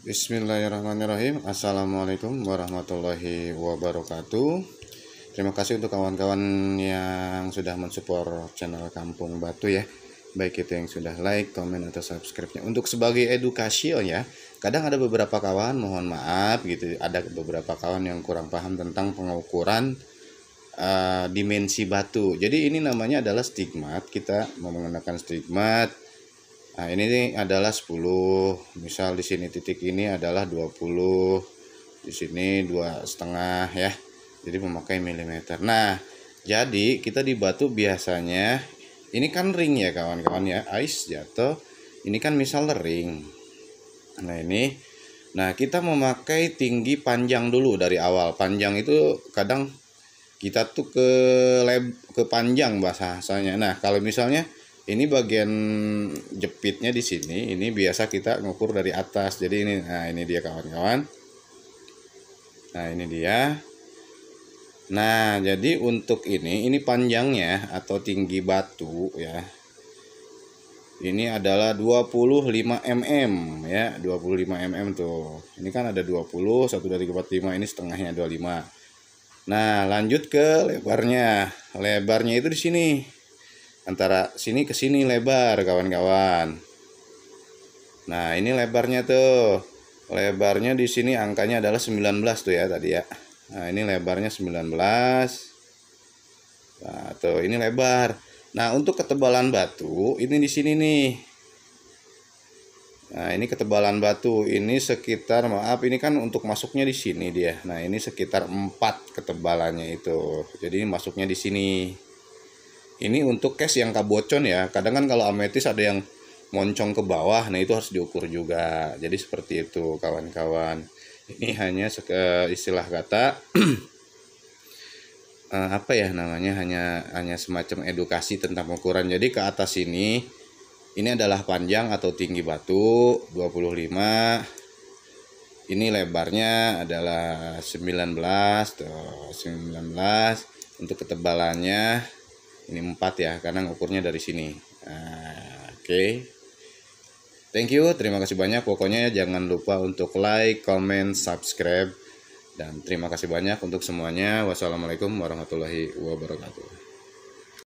Bismillahirrahmanirrahim Assalamualaikum warahmatullahi wabarakatuh Terima kasih untuk kawan-kawan yang sudah mensupport channel Kampung Batu ya Baik itu yang sudah like, komen, atau subscribe-nya Untuk sebagai edukasi oh ya Kadang ada beberapa kawan, mohon maaf gitu Ada beberapa kawan yang kurang paham tentang pengukuran uh, dimensi batu Jadi ini namanya adalah stigmat Kita menggunakan stigmat Nah, ini adalah 10. Misal di sini titik ini adalah 20. Di sini dua setengah ya. Jadi memakai milimeter. Nah, jadi kita di batu biasanya ini kan ring ya kawan-kawan ya. Ice jatuh. Ini kan misal ring. Nah, ini nah kita memakai tinggi panjang dulu dari awal. Panjang itu kadang kita tuh ke lab ke panjang bahasanya. Nah, kalau misalnya ini bagian jepitnya di sini ini biasa kita ngukur dari atas jadi ini nah ini dia kawan-kawan nah ini dia nah jadi untuk ini ini panjangnya atau tinggi batu ya ini adalah 25 mm ya 25 mm tuh ini kan ada 20 1 dari 45 ini setengahnya 25 nah lanjut ke lebarnya lebarnya itu di sini antara sini ke sini lebar kawan-kawan nah ini lebarnya tuh lebarnya di sini angkanya adalah 19 tuh ya tadi ya nah ini lebarnya 19 nah tuh ini lebar nah untuk ketebalan batu ini di sini nih Nah, ini ketebalan batu. Ini sekitar maaf, ini kan untuk masuknya di sini dia. Nah, ini sekitar 4 ketebalannya itu. Jadi masuknya di sini ini untuk case yang kabocon ya kadang kan kalau ametis ada yang moncong ke bawah nah itu harus diukur juga jadi seperti itu kawan-kawan ini hanya istilah kata eh, apa ya namanya hanya hanya semacam edukasi tentang ukuran. Jadi ke atas ini ini adalah panjang atau tinggi batu 25. Ini lebarnya adalah 19 19 untuk ketebalannya ini 4 ya karena ngukurnya dari sini nah, oke okay. thank you terima kasih banyak pokoknya jangan lupa untuk like comment subscribe dan terima kasih banyak untuk semuanya wassalamualaikum warahmatullahi wabarakatuh